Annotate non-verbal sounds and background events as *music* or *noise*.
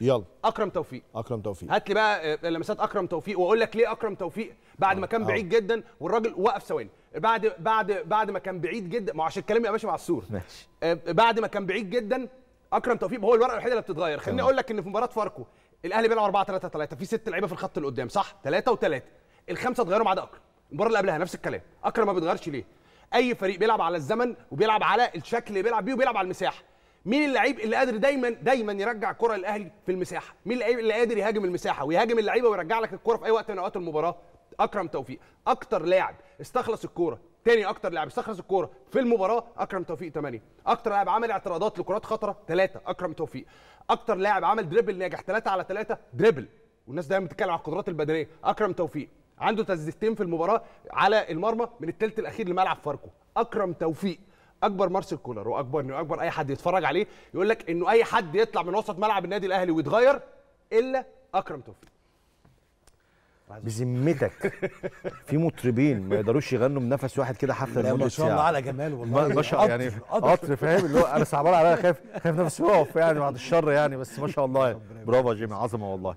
يلا اكرم توفيق اكرم توفيق هات لي بقى آه، لمسات اكرم توفيق واقول لك ليه اكرم توفيق بعد ما كان بعيد جدا والراجل وقف ثواني بعد بعد بعد ما كان بعيد جدا ما عشان الكلام يبقى ماشي مع الصوره ماشي آه، بعد ما كان بعيد جدا اكرم توفيق هو الورقه الوحيده اللي بتتغير خليني اقول لك ان في مباراه فاركو الاهلي بيلعب 4 3 3 في ست لعيبه في الخط اللي قدام صح 3 و3 الخمسه اتغيروا ما عدا اكرم المباراه اللي قبلها نفس الكلام اكرم ما بيتغيرش ليه اي فريق بيلعب على الزمن وبيلعب على الشكل اللي بيلعب بيه وبيلعب على المساحه مين اللعيب اللي قادر دايما دايما يرجع كره الاهلي في المساحه مين اللعيب اللي قادر يهاجم المساحه ويهاجم اللعيبه ويرجع لك الكره في اي وقت من اوقات المباراه اكرم توفيق اكتر لاعب استخلص الكوره تاني اكتر لاعب استخلص الكوره في المباراه اكرم توفيق 8 اكتر لاعب عمل اعتراضات لكرات خطره 3 اكرم توفيق اكتر لاعب عمل دريبل ناجح 3 على 3 دريبل والناس دايما بتتكلم على القدرات البدنيه اكرم توفيق عنده تسديدتين في المباراه على المرمى من الثلث الاخير لملعب فاركو اكرم توفيق اكبر مارسيل كولر واكبر اكبر اي حد يتفرج عليه يقول لك انه اي حد يطلع من وسط ملعب النادي الاهلي ويتغير الا اكرم توفيق *laughs* بذمتك في مطربين ما يقدروش يغنوا بنفس واحد كده حفله لا ما شاء الله على جمال والله ما شاء الله يعني قطر فاهم اللي هو انا صعبان عليا خايف خايف نفسي يقف يعني بعد الشر يعني بس ما شاء الله يعني. برافو يا جيمي عظمه والله